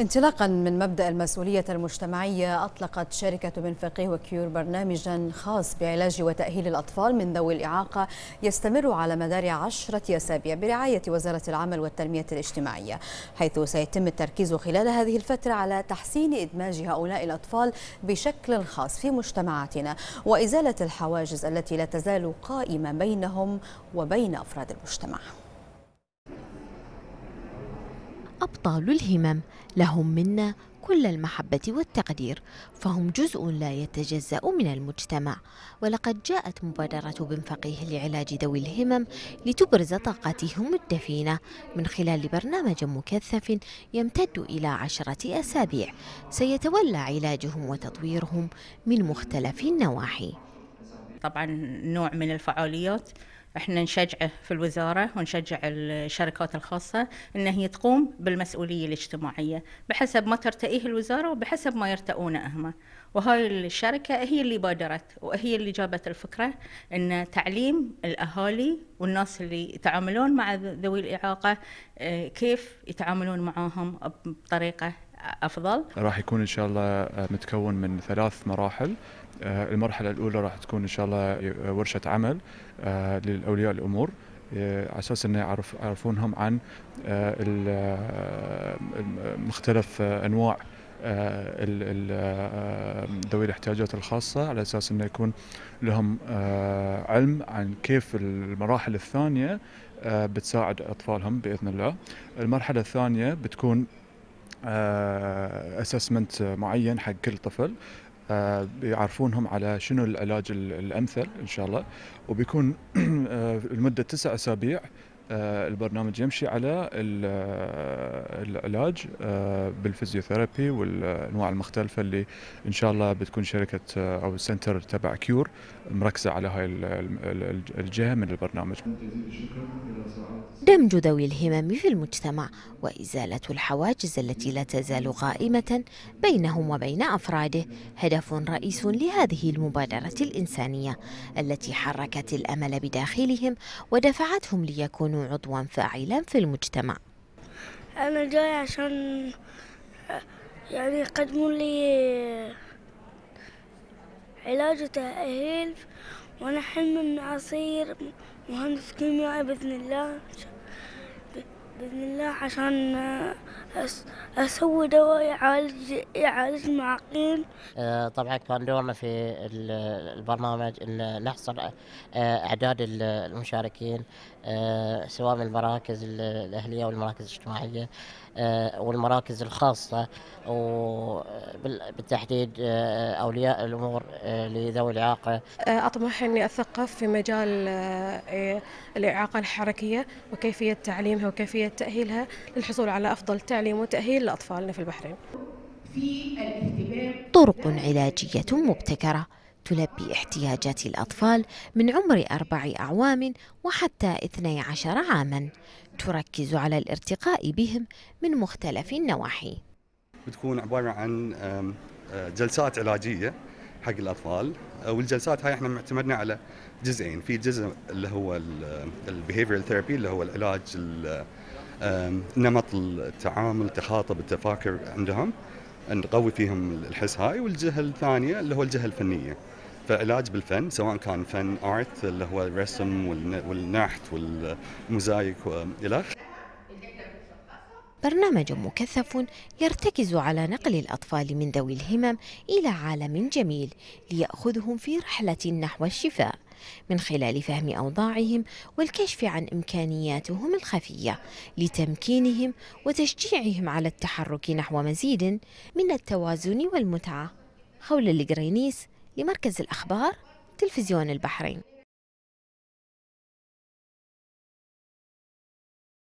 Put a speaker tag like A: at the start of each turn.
A: انطلاقا من مبدا المسؤوليه المجتمعيه اطلقت شركه بن فقيه وكيور برنامجا
B: خاص بعلاج وتاهيل الاطفال من ذوي الاعاقه يستمر على مدار عشره اسابيع برعايه وزاره العمل والتنميه الاجتماعيه حيث سيتم التركيز خلال هذه الفتره على تحسين ادماج هؤلاء الاطفال بشكل خاص في مجتمعاتنا وازاله الحواجز التي لا تزال قائمه بينهم وبين افراد المجتمع أبطال الهمم لهم منا كل المحبة والتقدير فهم جزء لا يتجزأ من المجتمع ولقد جاءت مبادرة بن فقيه لعلاج ذوي الهمم لتبرز طاقتهم الدفينة من خلال برنامج مكثف يمتد إلى عشرة أسابيع سيتولى علاجهم وتطويرهم من مختلف النواحي طبعا نوع من الفعاليات احنا نشجعه في الوزاره ونشجع الشركات الخاصه ان هي تقوم بالمسؤوليه الاجتماعيه بحسب ما ترتئيه الوزاره وبحسب ما يرتئونه هم وهاي الشركه هي اللي بادرت وهي اللي جابت الفكره ان تعليم الاهالي والناس اللي يتعاملون مع ذوي الاعاقه آه، كيف يتعاملون معاهم بطريقه
A: افضل راح يكون ان شاء الله آه، متكون من ثلاث مراحل آه، المرحله الاولى راح تكون ان شاء الله آه، ورشه عمل لاولياء الامور على اساس انه يعرف يعرفونهم عن مختلف انواع ذوي الاحتياجات الخاصة على أساس أنه يكون لهم علم عن كيف المراحل الثانية بتساعد أطفالهم بإذن الله المرحلة الثانية بتكون اسسمنت آه، معين حق كل طفل بيعرفونهم آه، على شنو العلاج الامثل ان شاء الله وبيكون آه، لمده تسع اسابيع آه، البرنامج يمشي على آه، العلاج آه، بالفيزيوثيرابي والانواع المختلفه اللي ان شاء الله بتكون شركه او السنتر تبع كيور مركزه على هاي الجهه من البرنامج.
B: دمج ذوي الهمم في المجتمع وازاله الحواجز التي لا تزال قائمه بينهم وبين افراده هدف رئيس لهذه المبادره الانسانيه التي حركت الامل بداخلهم ودفعتهم ليكونوا عضوا فاعلا في المجتمع أنا جاي عشان يعني يقدموا لي علاج وتأهيل وأنا من إني أصير مهندس كيميائي بإذن الله باذن الله عشان اسوي دواء يعالج يعالج المعاقين آه، طبعا كان دورنا في البرنامج ان نحصر آه، اعداد المشاركين آه، سواء من المراكز الاهليه والمراكز الاجتماعيه والمراكز الخاصه وبالتحديد اولياء الامور لذوي الاعاقه اطمح اني اثقف في مجال إيه، الاعاقه الحركيه وكيفيه تعليمها وكيفيه عملية تأهيلها للحصول على أفضل تعليم وتأهيل لأطفالنا في البحرين طرق علاجية مبتكرة تلبي احتياجات الأطفال من عمر أربع أعوام وحتى 12 عاما تركز على الارتقاء بهم من مختلف النواحي
A: بتكون عبارة عن آه، جلسات علاجية حق الأطفال آه، والجلسات هاي احنا معتمدنا على جزئين في جزء اللي هو البيهيفيرال ثيرابي اللي هو العلاج آه، نمط التعامل تخاطب التفاكر عندهم نقوي فيهم الحس هاي والجهه الثانيه اللي هو الجهه الفنيه فعلاج بالفن سواء كان فن ارت اللي هو الرسم والنحت والموزايك والى اخره
B: برنامج مكثف يرتكز على نقل الأطفال من ذوي الهمم إلى عالم جميل ليأخذهم في رحلة نحو الشفاء من خلال فهم أوضاعهم والكشف عن إمكانياتهم الخفية لتمكينهم وتشجيعهم على التحرك نحو مزيد من التوازن والمتعة خولة الجرينيس لمركز الأخبار
A: تلفزيون البحرين